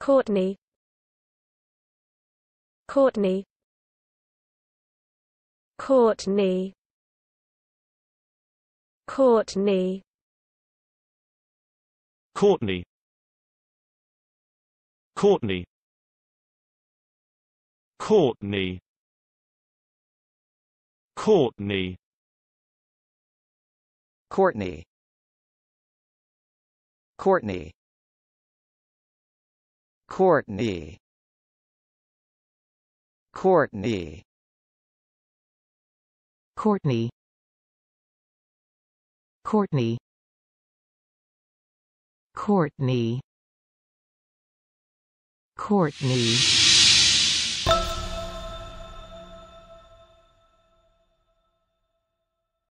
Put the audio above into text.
Courtney Courtney Courtney Courtney Courtney Courtney Courtney Courtney Courtney Courtney Courtney Courtney Courtney Courtney Courtney Courtney